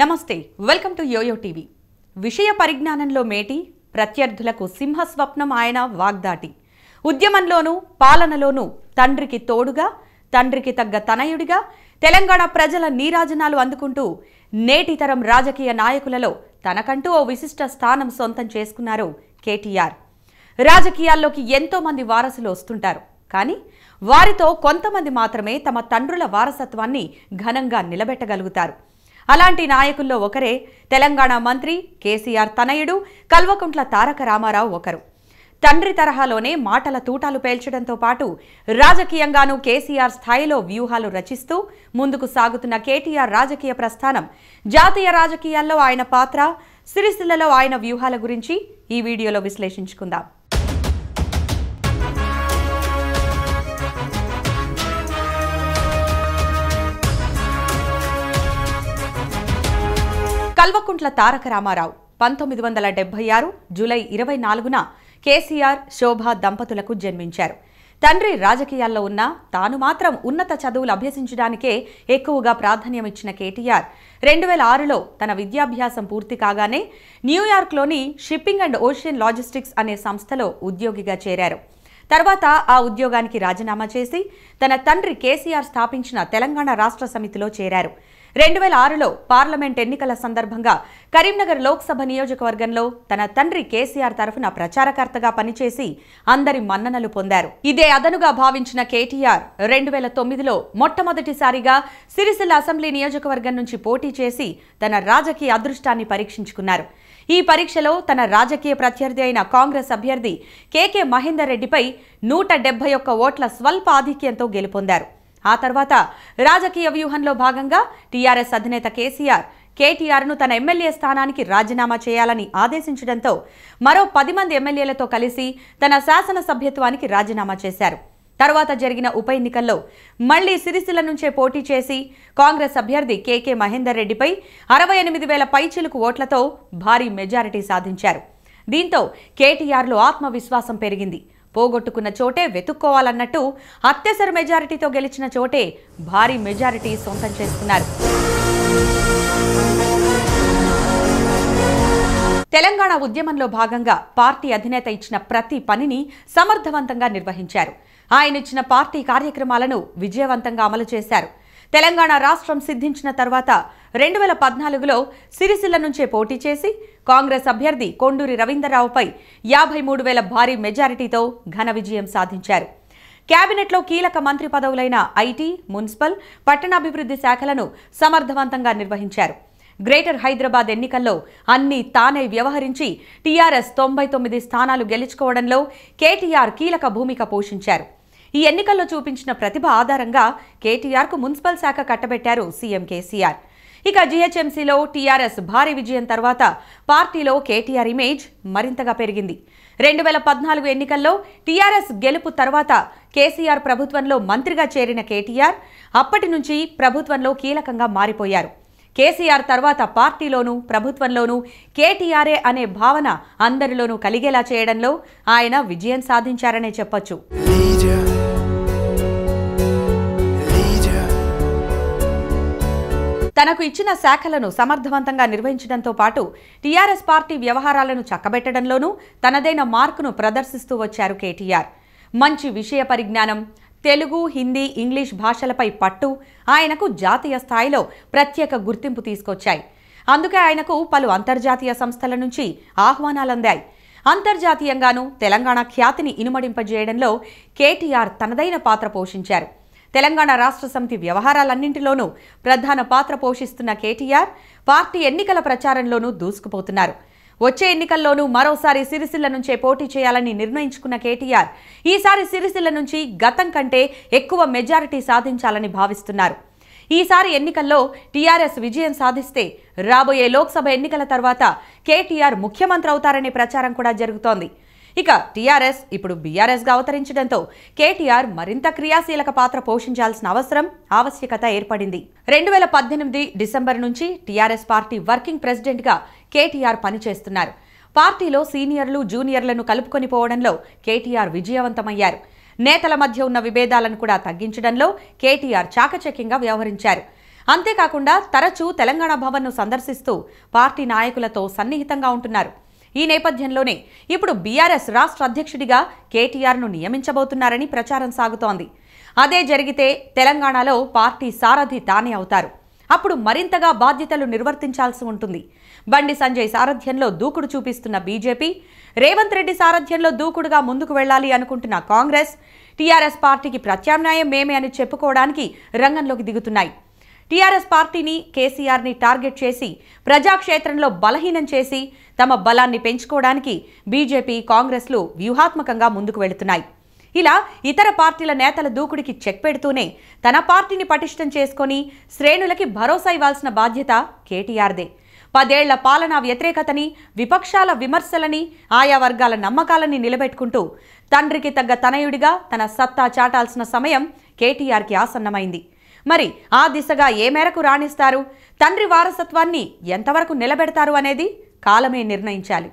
నమస్తే welcome to yo-yo TV విషయ పరిజ్ఞానంలో మేటి ప్రత్యర్థులకు సింహస్వప్నం ఆయన వాగ్దాటి ఉద్యమంలోనూ పాలనలోనూ తండ్రికి తోడుగా తండ్రికి తగ్గ తనయుడిగా తెలంగాణ ప్రజల నీరాజనాలు అందుకుంటూ నేటితరం రాజకీయ నాయకులలో తనకంటూ ఓ విశిష్ట స్థానం సొంతం చేసుకున్నారు కేటీఆర్ రాజకీయాల్లోకి ఎంతోమంది వారసులు వస్తుంటారు కానీ వారితో కొంతమంది మాత్రమే తమ తండ్రుల వారసత్వాన్ని ఘనంగా నిలబెట్టగలుగుతారు అలాంటి నాయకుల్లో ఒకరే తెలంగాణ మంత్రి కేసీఆర్ తనయుడు కల్వకుంట్ల తారక రామారావు ఒకరు తండ్రి తరహాలోనే మాటల తూటాలు పేల్చడంతో పాటు రాజకీయంగానూ కేసీఆర్ స్థాయిలో వ్యూహాలు రచిస్తూ ముందుకు సాగుతున్న కేటీఆర్ రాజకీయ ప్రస్థానం జాతీయ రాజకీయాల్లో ఆయన పాత్ర సిరిసిల్లలో ఆయన వ్యూహాల గురించి ఈ వీడియోలో విశ్లేషించుకుందాం కల్వకుంట్ల తారక రామారావు పంతొమ్మిది వందల డెబ్బై ఆరు జూలై ఇరవై నాలుగున కేసీఆర్ శోభ దంపతులకు జన్మించారు తండ్రి రాజకీయాల్లో ఉన్న తాను మాత్రం ఉన్నత చదువులు అభ్యసించడానికే ఎక్కువగా ప్రాధాన్యమిచ్చిన కేటీఆర్ రెండు వేల ఆరులో తన విద్యాభ్యాసం పూర్తి కాగానే న్యూయార్క్లోని షిప్పింగ్ అండ్ ఓషియన్ లాజిస్టిక్స్ అనే సంస్థలో ఉద్యోగిగా చేరారు తర్వాత ఆ ఉద్యోగానికి రాజీనామా చేసి తన తండ్రి కేసీఆర్ స్థాపించిన తెలంగాణ రాష్ట్ర సమితిలో చేరారు రెండు వేల ఆరులో పార్లమెంట్ ఎన్నికల సందర్భంగా కరీంనగర్ లోక్సభ నియోజకవర్గంలో తన తండ్రి కేసీఆర్ తరఫున ప్రచారకర్తగా పనిచేసి అందరి మన్ననలు పొందారు ఇదే అదనుగా భావించిన కేటీఆర్ రెండు వేల తొమ్మిదిలో మొట్టమొదటిసారిగా సిరిసిల్ల అసెంబ్లీ నియోజకవర్గం నుంచి పోటీ చేసి తన రాజకీయ అదృష్టాన్ని పరీక్షించుకున్నారు ఈ పరీక్షలో తన రాజకీయ ప్రత్యర్థి అయిన కాంగ్రెస్ అభ్యర్థి కేకే మహేందర్ రెడ్డిపై నూట ఒక్క ఓట్ల స్వల్ప ఆధిక్యంతో గెలుపొందారు ఆ తర్వాత రాజకీయ వ్యూహంలో భాగంగా టీఆర్ఎస్ అధినేత కేసీఆర్ కేటీఆర్ను తన ఎమ్మెల్యే స్థానానికి రాజీనామా చేయాలని ఆదేశించడంతో మరో పది మంది ఎమ్మెల్యేలతో కలిసి తన శాసనసభ్యత్వానికి రాజీనామా చేశారు తర్వాత జరిగిన ఉప ఎన్నికల్లో మళ్లీ సిరిసిల్ల నుంచే పోటీ చేసి కాంగ్రెస్ అభ్యర్థి కేకే మహేందర్ రెడ్డిపై అరవై ఎనిమిది వేల పైచిలుకు ఓట్లతో భారీ మెజారిటీ సాధించారు దీంతో కేటీఆర్లో ఆత్మవిశ్వాసం పెరిగింది పోగొట్టుకున్న చోటే వెతుక్కోవాలన్నట్టు అత్యసర మెజారిటీతో గెలిచిన చోటే భారీ మెజారిటీ సొంతం చేసుకున్నారు తెలంగాణ ఉద్యమంలో భాగంగా పార్టీ అధినేత ఇచ్చిన ప్రతి పనిని సమర్థవంతంగా నిర్వహించారు ఆయన ఇచ్చిన పార్టీ కార్యక్రమాలను విజయవంతంగా అమలు చేశారు తెలంగాణ రాష్ట్రం సిద్ధించిన తర్వాత రెండు వేల పద్నాలుగులో సిరిసిల్ల నుంచే పోటీ చేసి కాంగ్రెస్ అభ్యర్థి కొండూరి రవీంద్రరావుపై యాభై మూడు వేల భారీ మెజారిటీతో ఘన విజయం సాధించారు కేబినెట్లో కీలక మంత్రి పదవులైన ఐటీ మున్సిపల్ పట్టణాభివృద్ధి శాఖలను సమర్థవంతంగా నిర్వహించారు గ్రేటర్ హైదరాబాద్ ఎన్నికల్లో అన్ని తానే వ్యవహరించి టీఆర్ఎస్ తొంభై తొమ్మిది స్థానాలు గెలుచుకోవడంలో కేటీఆర్ కీలక భూమిక పోషించారు ఈ ఎన్నికల్లో చూపించిన ప్రతిభ ఆధారంగా కేటీఆర్కు మున్సిపల్ శాఖ కట్టబెట్టారు సీఎం కేసీఆర్ ఇక జీహెచ్ఎంసీలో టీఆర్ఎస్ భారీ విజయం తర్వాత పార్టీలో కేటీఆర్ ఇమేజ్ మరింతగా పెరిగింది రెండు వేల పద్నాలుగు ఎన్నికల్లో టీఆర్ఎస్ గెలుపు తర్వాత కేసీఆర్ ప్రభుత్వంలో మంత్రిగా చేరిన కేటీఆర్ అప్పటి నుంచి ప్రభుత్వంలో కీలకంగా మారిపోయారు కేసీఆర్ తర్వాత పార్టీలోనూ ప్రభుత్వంలోనూ కేటీఆర్ఏ అనే భావన అందరిలోనూ కలిగేలా చేయడంలో ఆయన విజయం సాధించారనే చెప్పొచ్చు తనకు ఇచ్చిన శాఖలను సమర్థవంతంగా నిర్వహించడంతో పాటు టీఆర్ఎస్ పార్టీ వ్యవహారాలను చక్కబెట్టడంలోనూ తనదైన మార్కును ప్రదర్శిస్తూ వచ్చారు కేటీఆర్ మంచి విషయ పరిజ్ఞానం తెలుగు హిందీ ఇంగ్లీష్ భాషలపై పట్టు ఆయనకు జాతీయ స్థాయిలో ప్రత్యేక గుర్తింపు తీసుకొచ్చాయి అందుకే ఆయనకు పలు అంతర్జాతీయ సంస్థల నుంచి ఆహ్వానాలందాయి అంతర్జాతీయంగానూ తెలంగాణ ఖ్యాతిని ఇనుమడింపజేయడంలో కేటీఆర్ తనదైన పాత్ర పోషించారు తెలంగాణ రాష్ట్ర సమితి వ్యవహారాలన్నింటిలోనూ ప్రధాన పాత్ర పోషిస్తున్న కేటీఆర్ పార్టీ ఎన్నికల ప్రచారంలోనూ దూసుకుపోతున్నారు వచ్చే ఎన్నికల్లోనూ మరోసారి సిరిసిల్ల నుంచే పోటీ చేయాలని నిర్ణయించుకున్న కేటీఆర్ ఈసారి సిరిసిల్ల నుంచి గతం కంటే ఎక్కువ మెజారిటీ సాధించాలని భావిస్తున్నారు ఈసారి ఎన్నికల్లో టీఆర్ఎస్ విజయం సాధిస్తే రాబోయే లోక్సభ ఎన్నికల తర్వాత కేటీఆర్ ముఖ్యమంత్రి అవుతారనే ప్రచారం కూడా జరుగుతోంది ఇక టీఆర్ఎస్ ఇప్పుడు బీఆర్ఎస్ గా అవతరించడంతో కేటీఆర్ మరింత క్రియాశీలక పాత్ర పోషించాల్సిన అవసరం ఆవశ్యకత ఏర్పడింది రెండు వేల పద్దెనిమిది డిసెంబర్ నుంచి టీఆర్ఎస్ పార్టీ వర్కింగ్ ప్రెసిడెంట్గా కేటీఆర్ పనిచేస్తున్నారు పార్టీలో సీనియర్లు జూనియర్లను కలుపుకొని పోవడంలో కేటీఆర్ విజయవంతమయ్యారు నేతల మధ్య ఉన్న విభేదాలను కూడా తగ్గించడంలో కేటీఆర్ చాకచక్యంగా వ్యవహరించారు అంతేకాకుండా తరచూ తెలంగాణ భవన్ను సందర్శిస్తూ పార్టీ నాయకులతో సన్నిహితంగా ఉంటున్నారు ఈ నేపథ్యంలోనే ఇప్పుడు బీఆర్ఎస్ రాష్ట్ర అధ్యక్షుడిగా కేటీఆర్ను నియమించబోతున్నారని ప్రచారం సాగుతోంది అదే జరిగితే తెలంగాణలో పార్టీ సారథి తానే అవుతారు అప్పుడు మరింతగా బాధ్యతలు నిర్వర్తించాల్సి ఉంటుంది బండి సంజయ్ సారథ్యంలో దూకుడు చూపిస్తున్న బీజేపీ రేవంత్ రెడ్డి సారథ్యంలో దూకుడుగా ముందుకు వెళ్లాలి అనుకుంటున్న కాంగ్రెస్ టీఆర్ఎస్ పార్టీకి ప్రత్యామ్నాయం మేమే అని చెప్పుకోవడానికి రంగంలోకి దిగుతున్నాయి టీఆర్ఎస్ పార్టీని కేసీఆర్ని టార్గెట్ చేసి ప్రజాక్షేత్రంలో బలహీనం చేసి తమ బలాన్ని పెంచుకోవడానికి బీజేపీ కాంగ్రెస్లు వ్యూహాత్మకంగా ముందుకు వెళుతున్నాయి ఇలా ఇతర పార్టీల నేతల దూకుడికి చెక్ పెడుతూనే తన పార్టీని పటిష్టం చేసుకొని శ్రేణులకి భరోసా ఇవ్వాల్సిన బాధ్యత కేటీఆర్దే పదేళ్ల పాలనా వ్యతిరేకతని విపక్షాల విమర్శలని ఆయా వర్గాల నమ్మకాలని నిలబెట్టుకుంటూ తండ్రికి తగ్గ తనయుడిగా తన సత్తా చాటాల్సిన సమయం కేటీఆర్కి ఆసన్నమైంది మరి ఆ దిశగా ఏ మేరకు రాణిస్తారు తండ్రి వారసత్వాన్ని ఎంతవరకు నిలబెడతారు అనేది కాలమే నిర్ణయించాలి